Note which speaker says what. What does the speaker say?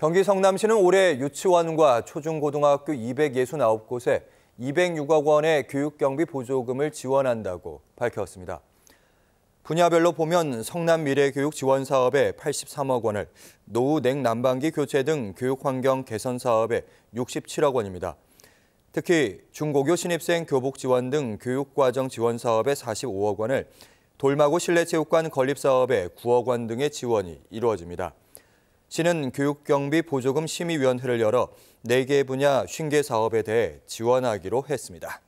Speaker 1: 경기 성남시는 올해 유치원과 초중고등학교 269곳에 206억 원의 교육경비 보조금을 지원한다고 밝혔습니다. 분야별로 보면 성남 미래교육 지원 사업에 83억 원을, 노후 냉난방기 교체 등 교육환경 개선 사업에 67억 원입니다. 특히 중고교 신입생 교복 지원 등 교육과정 지원 사업에 45억 원을, 돌마고 실내체육관 건립 사업에 9억 원 등의 지원이 이루어집니다. 시는 교육경비 보조금 심의위원회를 열어 4개 분야 50개 사업에 대해
Speaker 2: 지원하기로 했습니다.